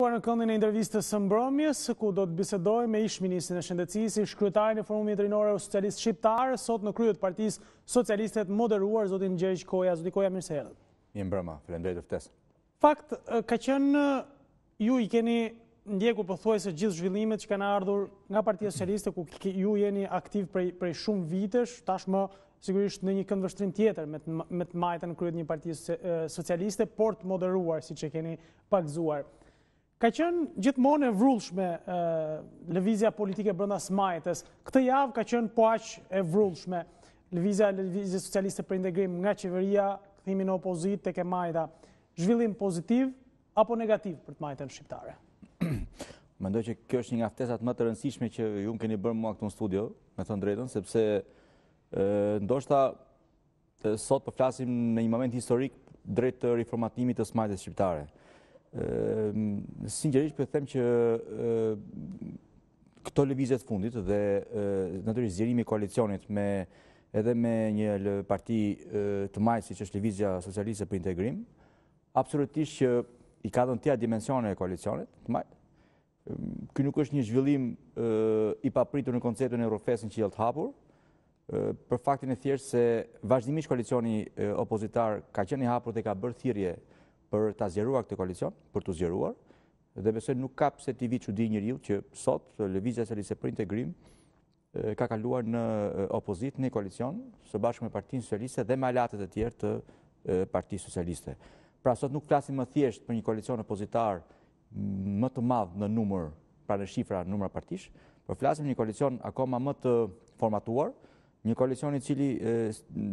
Në këndin e intervistës së mbromjes, ku do të bisedoj me ishë ministrin e shëndecisi, shkrytaj në forumit rinore o socialist shqiptarë, sot në kryet partijës socialistet moderuar, zotin Gjergj Koja, zotin Koja Mirseherët. Një mbroma, përëndrejt e ftesë. Fakt, ka qenë ju i keni ndjeku përthuaj se gjithë zhvillimet që kanë ardhur nga partijës socialiste, ku ju jeni aktiv prej shumë vitesh, tash më sigurisht në një këndvështrim tjetër me të majtën kryet një partijës socialiste, por të moderuar, si që keni pakzuar. Ka qënë gjithmonë e vrullshme lëvizja politike brënda smajtës. Këtë javë ka qënë po aqë e vrullshme lëvizja lëvizja socialiste për integrim nga qeveria, këthimi në opozit të ke majta. Zhvillim pozitiv apo negativ për të majtën shqiptare? Mendoj që kjo është një nga ftesat më të rëndësishme që ju në keni bërë mua këtu në studio, me thënë drejtën, sepse ndoshta sot përflasim po në një moment historik drejtë reformatimit të smajtës shqiptare. Ehm, sinqerisht për po them që ehm, këto levizet fundit dhe ehm, në zjerimi koalicionit me edhe me një parti të majtë si që është Levizja Socialiste për Integrim, absolutisht që i ka dhënë tja dimensione e koalicionit të majtë. Ky nuk është një zhvillim i papritur në konceptin e Eurofesën që jeltë të hapur, për faktin e thjeshtë se vazhdimisht koalicioni opozitar ka qenë i hapur dhe ka bërë thirje për të zjeruar këtë koalicion, për të zjeruar, dhe besoj nuk ka pse t'i vitë që di riu që sot Lëvizja Socialiste për integrim ka kaluar në opozit në koalicion, së bashkë me partinë socialiste dhe malatet e tjerë të partinë socialiste. Pra sot nuk flasim më thjesht për një koalicion opozitar më të madhë në numër, pra në shifra në numër partish, për flasim një koalicion akoma më të formatuar, një koalicion i cili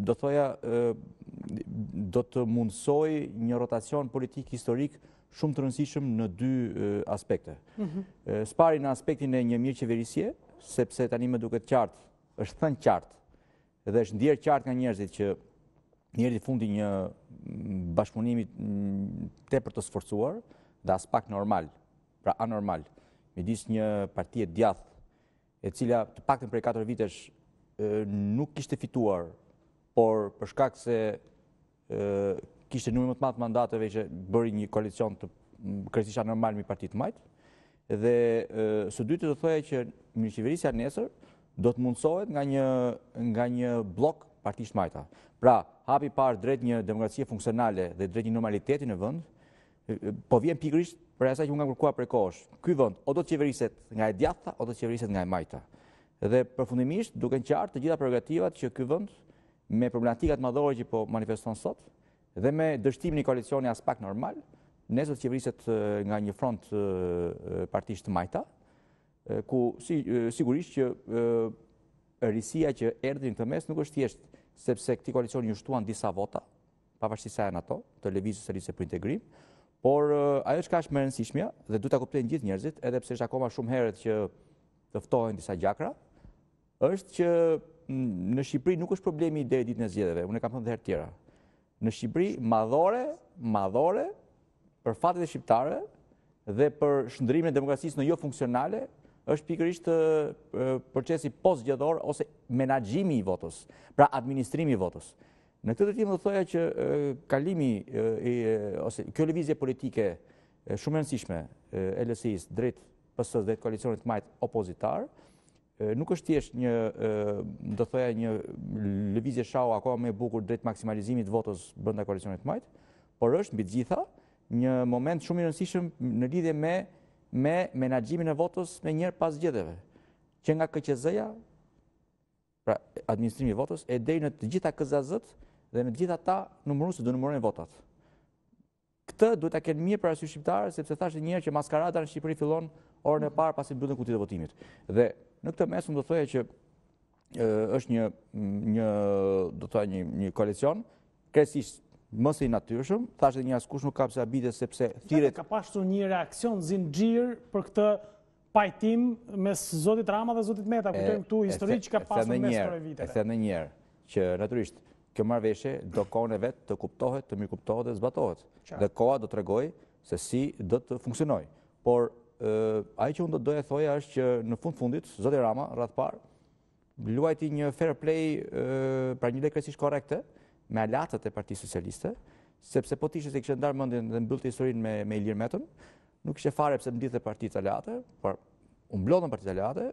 do thoja do të mundsoj një rotacion politik historik shumë të rëndësishëm në dy aspekte. Mhm. Spari në aspektin e një mirë qeverisje, sepse tani më duket qartë, është thënë qartë, edhe është ndjerë qartë nga njerëzit që njerëzit fundi një bashkëmunimit mm, te për të sforcuar, dhe as pak normal, pra anormal, me disë një partijet djathë, e cila të pakën për e 4 vitesh nuk kishte fituar, por përshkak se kishte nëmi më të matë mandateve që bëri një koalicion të kërësisha normal mi partit majtë, dhe së dytë të thoja që Mirëqeverisja nesër do të mundsohet nga një blok partisht majta. Pra, hapi parë drejt një demokracie funksionale dhe drejt një normaliteti në vënd, po vjen pikrisht për e sa që më nga kërkua prekosh, këj vënd, o do të qeveriset nga e djatha, o do të qeveriset nga e majta dhe përfundimisht duke në qartë të gjitha prerogativat që ky vend me problematikat madhore që po manifeston sot dhe me dështimin e koalicionit as pak normal, nëse të qeveriset nga një front partisht të majta, ku si, sigurisht që rrisia që erdhin në këtë mes nuk është thjesht sepse këti koalicion ju shtuan disa vota, pavarësisht sa janë ato, të lëvizjes së rrisë për integrim, por ajo që ka është më rëndësishmja dhe duhet ta kuptojnë gjithë njerëzit, edhe pse është akoma shumë herët që të ftohen disa gjakra, është që në Shqipëri nuk është problemi i deri ditën e zgjedhjeve, unë kam thënë edhe herë tjera. Në Shqipëri madhore, madhore për fatet e shqiptare dhe për shndrimin e demokracisë në jo funksionale është pikërisht procesi postzgjedhor ose menaxhimi i votës, pra administrimi i votës. Në këtë drejtim do thoja që kalimi i ose kjo politike shumë e rëndësishme e LSI-s drejt PS-s dhe koalicionit të opozitarë, opozitar, nuk është thjesht një do thoya një lëvizje shau apo më e bukur drejt maksimalizimit të votës brenda koalicionit të majt, por është mbi të gjitha një moment shumë i rëndësishëm në lidhje me menagjimin menaxhimin e votës në njëherë pas zgjedhjeve. Që nga KQZ-ja pra administrimi i votës e deri në të gjitha KZZ-t dhe në të gjitha ata numëruesit do numërojnë votat. Këtë duhet ta kenë mirë para sy shqiptarë, sepse thashë njëherë që maskarada në Shqipëri fillon orën e parë pasi mbyllën kutitë e votimit. Dhe Në këtë mesëm do të thëje që është një, një, do të një, një koalicion, kresisht mësë i natyrshëm, thashtë një askush nuk ka pëse abide sepse thiret... Ka pashtu një reakcion zinë gjirë për këtë pajtim mes Zotit Rama dhe Zotit Meta, ku tojmë këtu histori që ka pasur mes kërë vitere. E the në njerë, që naturisht, kjo marveshe do kohën e vetë të kuptohet, të mi kuptohet dhe zbatohet. Dhe koha do të regoj se si do të funksionoj. Por Aje që unë të dojë e thoja është që në fund fundit, Zotë Rama, rrath par, luajti një fair play pra një dekresisht korekte me alatët e Parti Socialiste, sepse po tishtë se kështë ndarë mëndin dhe mbëllë të historin me Ilir Metën, nuk kështë fare pëse mbëllë e partit të alatë, por unë mblodhë në partit të alatë,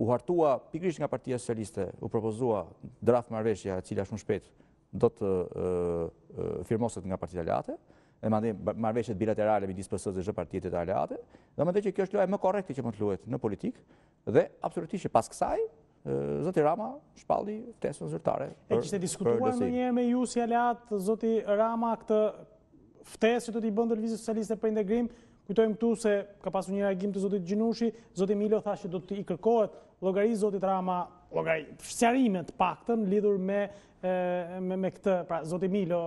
u hartua pikrish nga Parti Socialiste, u propozua draft marveshja cila shumë shpetë do të firmoset nga Parti të alatë, dhe mandi marveshjet bilaterale midis PS-s dhe partive të aleate, dhe mandi që kjo është loja më korrekte që mund të luhet në politikë dhe absolutisht që pas kësaj Zoti Rama shpalli për zyrtare. E kishte diskutuar ndonjëherë me ju si aleat Zoti Rama këtë ftesë që do t'i bënë Lëvizja Socialiste për integrim? Kujtojmë këtu se ka pasur një reagim të Zotit Gjinushi, Zoti Milo tha që do t'i kërkohet llogari Zotit Rama, llogari sqarime të paktën lidhur me me, me këtë, pra Zoti Milo,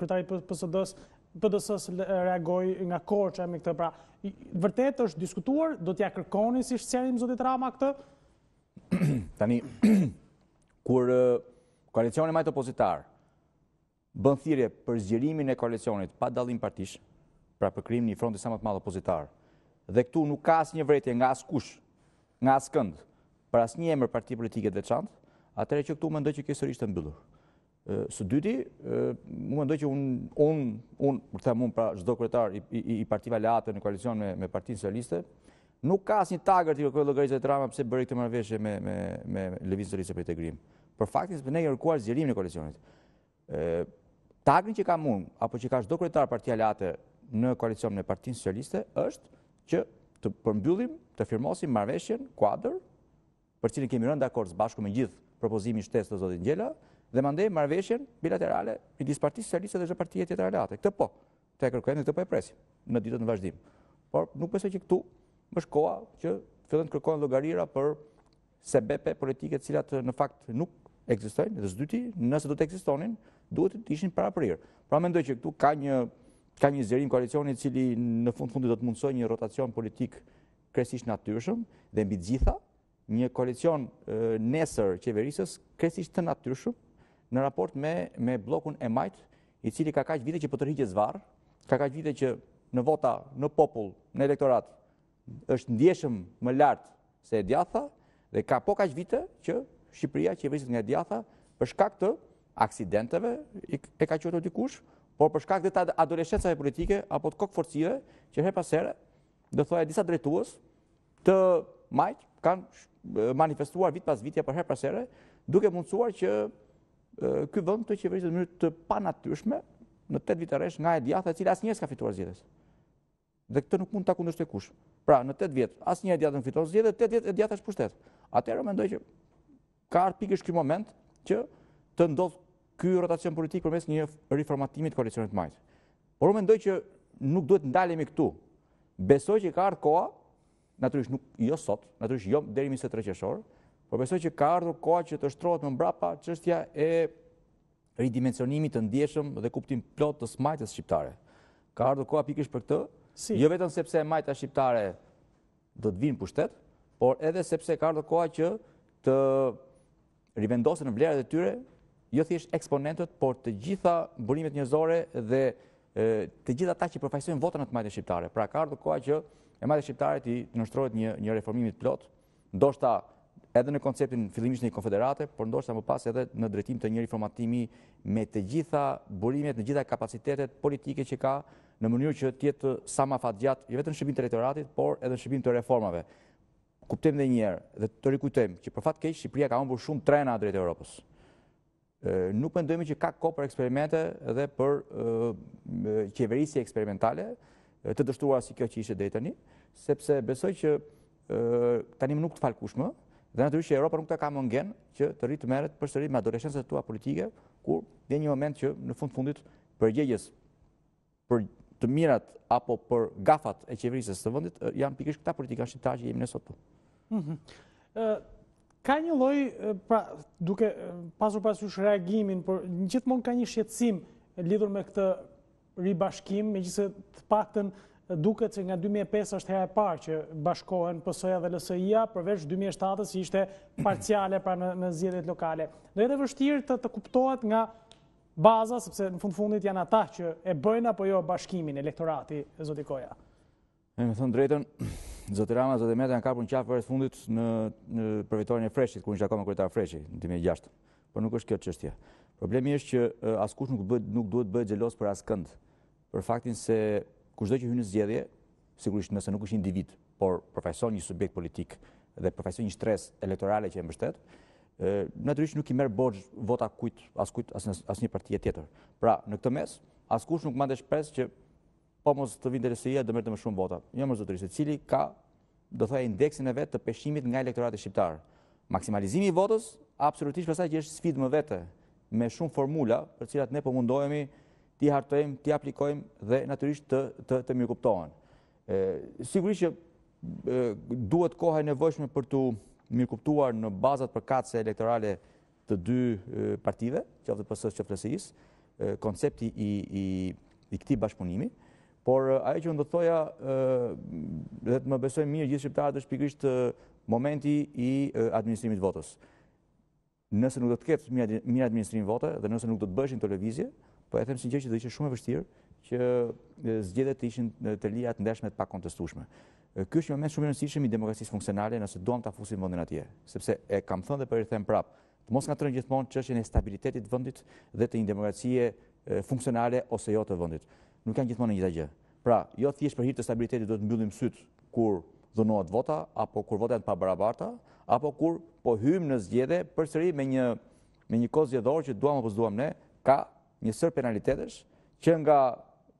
kryetari i PSD-s PDS-s reagoj nga korqe me këtë pra. Vërtet është diskutuar, do t'ja kërkoni si shqerim Zotit Rama këtë? Tani, kur koalicioni majtë opositar bën për zgjerimin e koalicionit pa dalim partish, pra për krim një frontis amat malë opositar, dhe këtu nuk ka asë një vretje nga asë kush, nga asë këndë, për asë një emër parti politike dhe çantë, atëre që këtu më ndoj që kësër sërishtë të mbyllurë. Së dyti, mu më ndoj që unë, unë, më të mund pra zdo kretar i partiva leate në koalicion me partinë socialiste, nuk ka asë një tagër të kërkojë logaritës e të rama pëse bërë i këtë marveshe me levinë socialiste e për i të grimë. Për faktin se për ne i rëkuar zjerim në koalicionit. Tagërin që ka mund, apo që ka zdo kretar partia leate në koalicion me partinë socialiste, është që të përmbyllim, të firmosim marveshen, kuadrë, për cilën kemi rëndë akord së bashku me gjithë propozimi shtesë të Zotin Gjela, dhe mande marveshjen bilaterale i së socialiste dhe zhëpartijet jetë realate. Këtë po, të e kërkojnë dhe të po e presim, në ditët në vazhdim. Por nuk përse që këtu më koha që fillën të kërkojnë logarira për sebepe politike cilat në fakt nuk eksistojnë dhe zdyti, nëse do të eksistonin, duhet të ishin para prirë. Pra mendoj që këtu ka një, ka një zjerim koalicionit cili në fund fundit do të mundsoj një rotacion politik kresisht natyrshëm dhe mbi gjitha, një koalicion nesër qeverisës kresisht të natyrshëm, në raport me, me blokun e majtë, i cili ka kaqë vite që për po tërhiqje zvarë, ka kaqë vite që në vota, në popull, në elektorat, është ndjeshëm më lartë se e djatha, dhe ka po kaqë vite që Shqipëria që i vëjtë nga e djatha, për shkak të aksidenteve e ka qëtë të dikush, por për shkak të adoleshenca e politike, apo të kokë forcive, që he pasere, dhe e disa drejtuës, të majtë kanë manifestuar vit pas vitja për her pasere, duke mundësuar që ky vënd të qeverisë në mënyrë të panatyrshme në 8 vite rresht nga e djatha e cila asnjëherë s'ka fituar zgjedhjes. Dhe këtë nuk mund ta e kush. Pra në 8 vjet asnjëherë djatha nuk fiton zgjedhje, 8 vjet e djatha është pushtet. Atëherë mendoj që ka ardhur pikësh ky moment që të ndodh ky rotacion politik përmes një reformatimi të koalicionit të majtë. Por unë mendoj që nuk duhet ndalemi këtu. Besoj që ka ardhur koha, natyrisht nuk jo sot, natyrisht jo deri më së qeshor, Po besoj që ka ardhur koha që të shtrohet më mbrapa çështja e ridimensionimit të ndjeshëm dhe kuptim plot të smajtës shqiptare. Ka ardhur koha pikërisht për këtë? Si. Jo vetëm sepse majta shqiptare do të vinë në pushtet, por edhe sepse ka ardhur koha që të rivendosen në vlerat e tyre, jo thjesht eksponentët, por të gjitha burimet njerëzore dhe e, të gjitha ata që përfaqësojnë votën në të shqiptare. Pra ka ardhur koha që e majtës shqiptare të nënshtrohet një një reformimi të plot, ndoshta edhe në konceptin fillimisht një konfederate, por ndoshta më pas edhe në drejtim të një reformatimi me të gjitha burimet, në gjitha kapacitetet politike që ka, në mënyrë që të jetë sa më fatgjat, jo vetëm shërbim të rektoratit, por edhe shërbim të reformave. Kuptojmë edhe njerë, dhe të rikujtojmë që për fat keq Shqipëria ka humbur shumë trena drejt Europës. Ë nuk mendojmë që ka kohë për eksperimente dhe për qeverisje eksperimentale të dështuara si kjo që ishte deri tani, sepse besoj që ë tani më nuk të më, Dhe natyrisht Europa nuk ta ka mungen që të rritë merret përsëri me adoleshencat e tua politike, kur vjen një moment që në fund fundit përgjegjës për të mirat apo për gafat e qeverisës së vendit janë pikërisht këta politikanë shqiptarë që jemi ne sot. Mhm. Ka një lloj pra duke pasur pasysh reagimin, por gjithmonë ka një shqetësim lidhur me këtë ribashkim, megjithëse të paktën duket se nga 2005 është hera e parë që bashkohen PSOE dhe lsi përveç 2007 që ishte parciale pra në zjedit lokale. Në jetë vështirë të, të kuptohet nga baza, sepse në fund fundit janë ata që e bëjnë apo jo bashkimin, elektorati, lektorati E me thënë drejten, zotë Rama, zotë Meta janë kapur në qafë përës fundit në, përvitorin e freshit, ku në me kërëtar freshi, në gjashtë. Por nuk është kjo qështja. Problemi është që askush nuk, nuk duhet bëjt gjelos për askënd, për faktin se kushdo që hynë në zgjedhje, sigurisht nëse nuk është individ, por profesor një subjekt politik dhe profesor një shtres elektorale që e mbështet, natyrisht nuk i merë borgë vota kujt, as kujt, as, as një partijet tjetër. Pra, në këtë mes, as kush nuk mande shpres që po mos të vinë interesëria dhe mërë të më shumë vota. Një jo, mërë zëtërisë, cili ka, do thaj, indeksin e vetë të peshimit nga elektorate shqiptarë. Maksimalizimi i votës, absolutisht pasaj që është sfidë më vete, me shumë formula për cilat ne po mundohemi t'i hartojmë, t'i aplikojmë dhe naturisht të mi kuptohen. Sigurisht që duhet koha e nevojshme për të mi kuptuar në bazat për katëse elektorale të dy partive, që ofë të pësës që koncepti i i këti bashkëpunimi, por aje që më do të thoja dhe të më besojnë mirë gjithë shqiptarët është pikrisht momenti i administrimit votës. Nëse nuk do të ketë mirë administrimit votë dhe nëse nuk do të bëshin televizje, Po e them si gjë që do ishte shumë e vështirë që zgjedhjet të ishin të lira të ndeshme të pakontestueshme. Ky është një moment shumë i rëndësishëm i demokracisë funksionale nëse duam ta fusim vendin atje, sepse e kam thënë dhe për i them prap, të mos ngatrojnë gjithmonë çështjen e stabilitetit të vendit dhe të një demokracie funksionale ose jo të vendit. Nuk kanë gjithmonë njëta gjë. Pra, jo thjesht për hir të stabilitetit do të mbyllim syt kur dhunohet vota apo kur vota janë të barabarta apo kur po hyjmë në zgjedhje përsëri me një me një kozë zgjedhor që duam apo s'duam ne ka njësër penalitetesh, që nga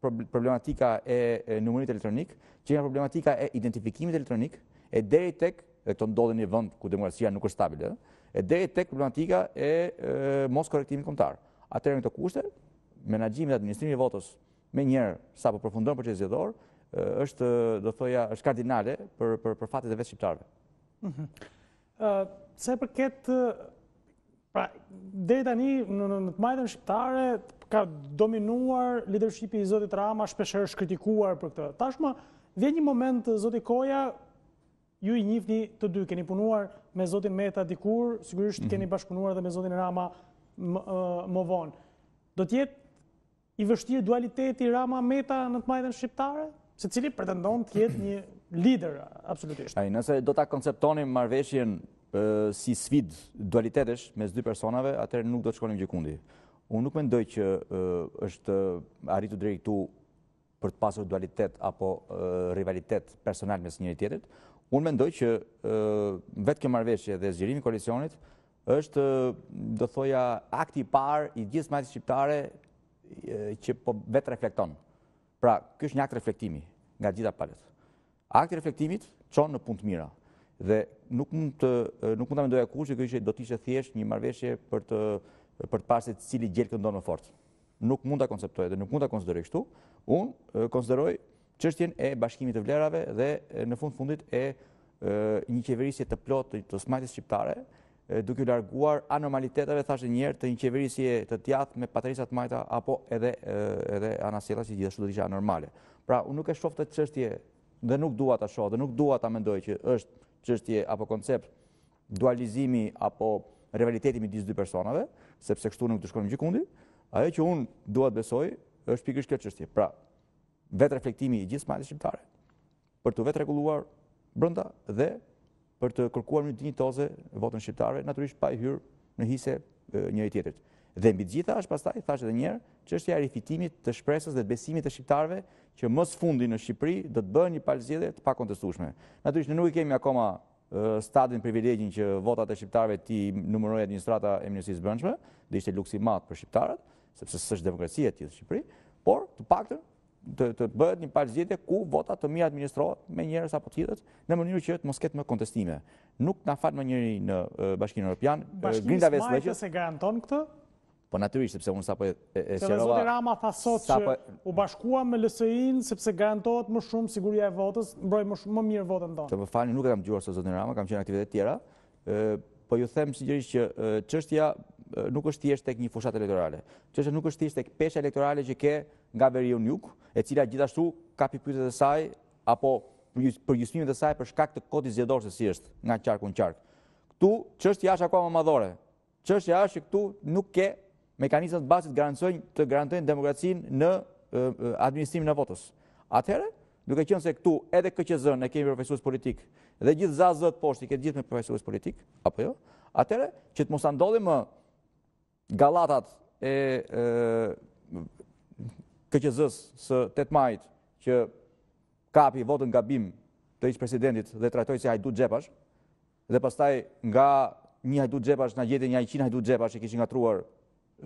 problematika e numërit elektronik, që nga problematika e identifikimit elektronik, e deri tek, e të ndodhe një vënd ku demokrasia nuk është stabile, e deri tek problematika e mos korektimit kontar. Atërë në të kushte, menagjimit e administrimi votës me njerë sa po përfundon për që zjedhor, është, do thoja, është kardinale për fatet e vetë shqiptarve. Mhm. Se përket Pra, dhe tani, në të majtën shqiptare, ka dominuar leadershipi i Zotit Rama, shpesherë shkritikuar për këtë. Tashma, dhe një moment, Zotit Koja, ju i njifni të dy, keni punuar me Zotin Meta dikur, sigurisht keni mhm. bashkunuar dhe me Zotin Rama më vonë. Do tjetë i vështirë dualiteti Rama-Meta në të majtën shqiptare, se cili pretendon të jetë një lider, absolutisht. Nëse do të konceptonim marveshjen si svid dualitetesh me dy personave, atëherë nuk do të shkonim gjekundi. Unë nuk me ndoj që është arritu drejk për të pasur dualitet apo rivalitet personal mes një tjetrit. Unë me ndoj që vetë kjo marveshje dhe zgjerimi koalicionit është, do thoja, akti par i gjithë majtë shqiptare që po vetë reflekton. Pra, ky është një akt reflektimi nga gjitha palet. Akti reflektimit qonë në punt mira dhe nuk mund të nuk mund ta mendoja kur që ishte do të ishte thjesht një marveshje për të për të parë se cili gjelë këndon më fort. Nuk mund ta konceptoj dhe nuk mund ta konsideroj kështu. unë konsideroj çështjen e bashkimit të vlerave dhe në fund fundit e një qeverisje të plotë të smajtës shqiptare, duke u larguar anormaliteteve thashë një herë të një qeverisje të tjatë me patrisa majta apo edhe edhe anasjella që gjithashtu do të anormale. Pra, unë nuk e shoh këtë çështje dhe nuk dua ta shoh dhe nuk dua ta mendoj që është qështje apo koncept dualizimi apo rivalitetimi disë dy personave, sepse kështu nuk të shkonë në gjikundi, ajo që unë duhet besoj është pikrish kjo qështje. Pra, vetë reflektimi i gjithë smajtë shqiptare, për të vetë reguluar brënda dhe për të kërkuar një dinjitoze votën shqiptare, naturisht pa i hyrë në hise njëri tjetërit. Dhe mbi gjitha është pastaj, thashtë edhe njerë, që është jari fitimit të shpresës dhe të besimit të shqiptarve që mës fundi në Shqipëri dhe të bërë një palëzjede të pak kontestushme. Naturisht, në nuk i kemi akoma stadin privilegjin që votat e shqiptarve ti numëroj administrata e minësis bërënshme, dhe ishte luksimat për shqiptarët, sepse sështë demokracia të jithë Shqipëri, por të pak të të bëhet një palëzjede ku votat të mirë administrohet me njerës apo të hitët në mënyrë që të mos ketë më kontestime. Nuk në fatë më njëri në Bashkinë Europian, grindave së leqës... Bashkinë majtës e garanton këtë? Po natyrisht, sepse unë sa e sjerova... Se Rama tha sot që u bashkua me lsi sepse garantohet më shumë siguria e votës, mbroj më mirë votën në donë. Të më falin, nuk e kam gjuar se zotin Rama, kam qenë aktivitet tjera, po ju them si gjërisht që qështja nuk është tjesht tek një fushat elektorale. Qështja nuk është tjesht tek peshe elektorale që ke nga veri unë e cila gjithashtu ka pipytet e saj, apo për gjusmimet e saj për shkak të koti zjedorës e si është nga qarku në akua më madhore. Qështja është që këtu nuk ke mekanizat basit garantojnë të garantojnë demokracin në administrimin e votës. Atëherë, duke qënë se këtu edhe KQZ në kemi profesurës politik dhe gjithë zazët poshtë i këtë gjithë me profesurës politik, apo jo, atëherë që të mos andodhe më galatat e KQZ-ës së majtë, që kapi votën nga bim të ishë presidentit dhe trajtoj si hajdu gjepash dhe pastaj nga një hajdu gjepash nga gjetë një hajqin hajdu gjepash e kishë nga truar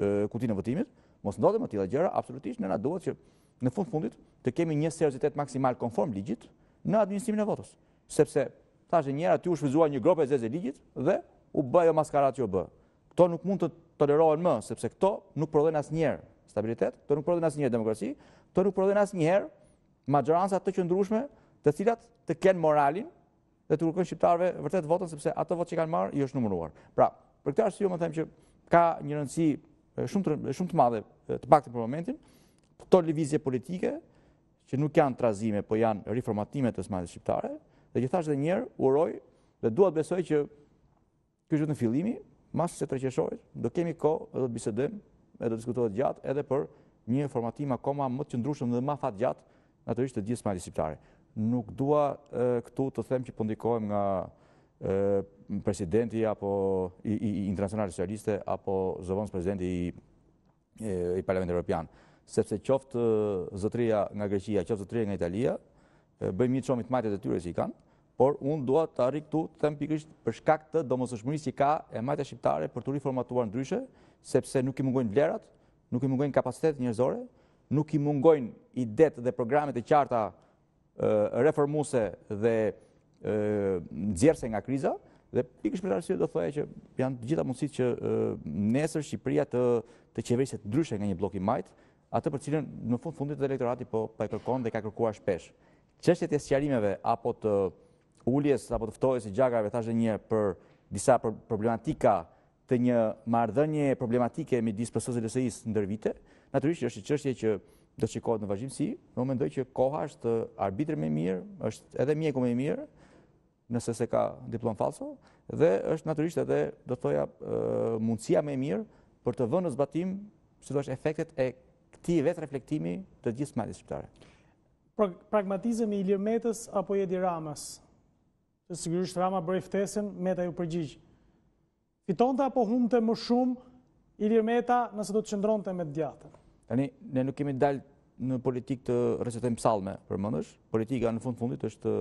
kutinë e votimit, mos ndodhe më tila gjera, absolutisht në nga duhet që në fund fundit të kemi një seriositet maksimal konform ligjit në administrimin e votës. Sepse, thashe njera ty u shvizua një grope e zezë e ligjit dhe u bëjo maskarat që u bë. Këto nuk mund të tolerohen më, sepse këto nuk prodhen as njerë stabilitet, këto nuk prodhen as njerë demokrasi, këto nuk prodhen as njerë majoransat të qëndrushme të cilat të kenë moralin dhe të kërkën shqiptarve vërtet votën, sepse ato vot që kanë marë i është numëruar. Pra, për këtë arsio më them që ka një rëndësi shumë të, shumë të madhe të paktën për momentin, këto lëvizje politike që nuk janë trazime, po janë reformatime të smajtë shqiptare, dhe gjithasht dhe njerë uroj dhe duat besoj që kështë gjithë në fillimi, masë se të do kemi ko dhe do të bisedim dhe do diskutohet gjatë edhe për një formatim akoma më të qëndrushëm dhe ma fat gjatë natërisht të gjithë smajtë shqiptare. Nuk dua këtu të them që pëndikojmë po nga presidenti apo i internacional socialiste apo zëvëndës presidenti i parlament e Europian. Sepse qoftë zëtria nga Greqia, qoftë zëtria nga Italia, bëjmë një të shumë i të majtet e tyre si i kanë, por unë doa të arri këtu të them pikrisht për shkak të domësëshmëri si ka e majtja shqiptare për të riformatuar në dryshe, sepse nuk i mungojnë vlerat, nuk i mungojnë kapacitet njërzore, nuk i mungojnë idet dhe programet e qarta reformuse dhe djerëse nga krizat, Dhe pikësh për arsye do të thoja që janë gjitha mundësit që nesër Shqipëria të qeverisit dryshe nga një blok i majtë, atë për cilën në fund fundit dhe elektorati po pa e kërkon dhe ka kërkuar shpesh. Qështet e sëqarimeve apo të ulljes apo të ftojës i gjagave thashtë dhe një për disa problematika të një mardhënje problematike me disë përsozë i lësejës në dërvite, naturisht është qështje që do të qikohet në vazhjimësi, në po më mendoj që koha është arbitrë me mirë, është edhe mjeku me mirë, nëse se ka diplomë falso, dhe është naturisht edhe do të thoja mundësia më e mirë për të dhënë zbatim si do është efektet e këti vetë reflektimi të gjithë të malisë shqiptare. Pra-, pragmatizëm i Ilir Metës apo jedi Edi Ramës? Se sigurisht Rama bërë i ftesën, Meta ju përgjigjë. Fiton të apo humë të më shumë Ilir Meta nëse do të qëndron të me të djatë? Tani, ne nuk kemi dalë në politikë të recetem psalme, për mëndësh, politika në fund fundit është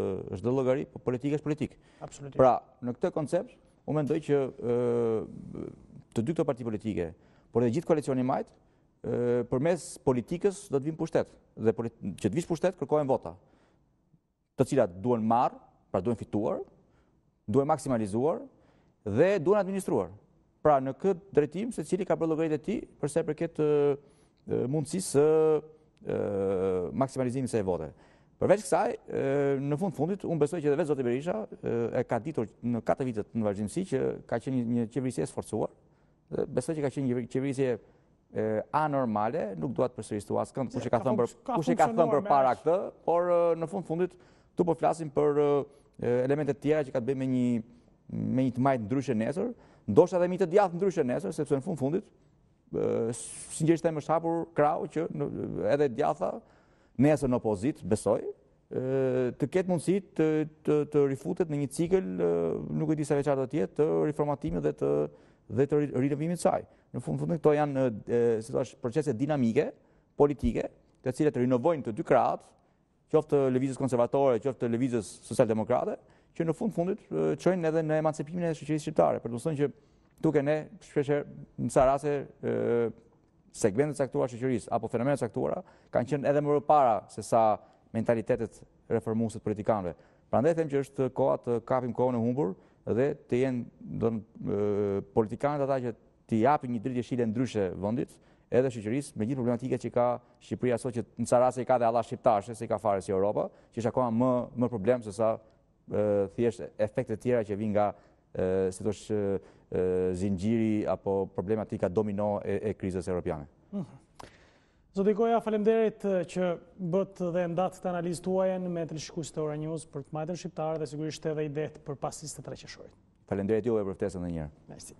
dhe logari, po politika është politikë. Absolutisht. Pra, në këtë koncept, u mendoj që të dy këto parti politike, por dhe gjithë koalicioni majtë, për mes politikës do të vinë pushtet, dhe që të vishë pushtet kërkojnë vota, të cilat duen marë, pra duen fituar, duen maksimalizuar, dhe duen administruar. Pra, në këtë drejtim, se cili ka për logaritë e ti, përse për këtë mundësi së maksimalizimin se e vote. Përveç kësaj, në fund fundit, unë besoj që dhe vetë Zotë Berisha e ka ditur në 4 vitet në vazhdimësi që ka qenë një qeverisje e sforcuar, besoj që ka qenë një qeverisje anormale, nuk duat për sëristu asë këndë, kush që ka thëmë për para këtë, por në fund fundit, tu po flasim për elementet tjera që ka të bëjmë me një të majtë ndryshë nesër, ndoshtë edhe e të djathë ndryshë nesër, sepse në fund fundit, sinqerisht e më shapur krau që edhe djatha, nesër në opozit, besoj, të ketë mundësi të, të, rifutet në një cikl, nuk e disa veqarë të tjetë, të reformatimit dhe të, dhe të rinëvimit saj. Në fundë fundë, këto janë e, procese dinamike, politike, të cilët rinovojnë të dy krat, qoftë të levizës konservatore, qoftë të levizës socialdemokrate, që në fundë fundit qojnë edhe në emancipimin e shqeqeris shqiptare, për të mështën që duke ne shpesher në sa rase segmentet saktuar qëqëris apo fenomenet saktuar kanë qenë edhe mërë para se sa mentalitetet reformusit politikanve. Pra ndaj them që është koha të kapim kohën e humbur dhe të jenë politikanët ata që të japin një dritë dritje shile ndryshe vëndit edhe qëqëris me gjithë problematike që ka Shqipëria sot që në sa rase i ka dhe Allah Shqiptashe se i ka fare si Europa që është akoha më problem se sa thjesht efektet tjera që vinë nga zingjiri apo problematika domino e krizës europiane. Koja, mhmm. falemderit që bët dhe ndatë të analizë tuajen me të lëshikus të Ora News për të majtën shqiptarë dhe sigurisht edhe i detë për pasis të treqeshojt. Falemderit ju e përftesën dhe njërë. Mersi.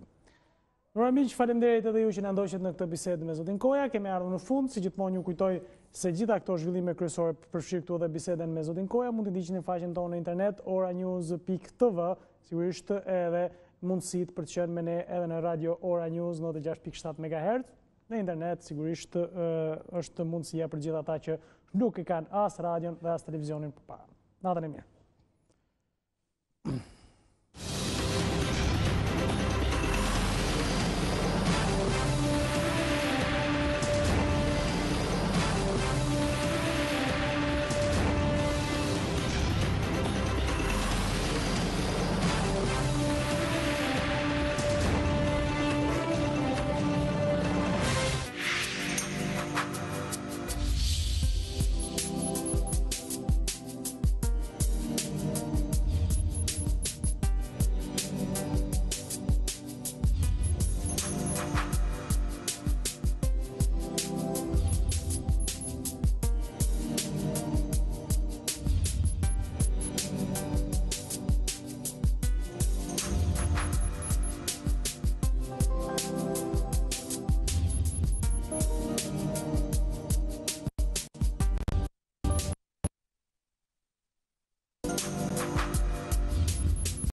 Nërë amin që falemderit edhe ju që në ndojshet në këtë bisedë me Zotin Koja, kemi ardhë në fund, si gjithmonë ju kujtoj se gjitha këto zhvillime kryesore përfshirë këtu edhe biseden me Zotin Koja, mund të faqen tonë në internet, sigurisht edhe mundësit për të qenë me ne edhe në radio Ora News 96.7 MHz. Në internet, sigurisht, është mundësia për gjitha ta që nuk e kanë asë radion dhe asë televizionin për parë. Natën e mirë. Mm-hmm.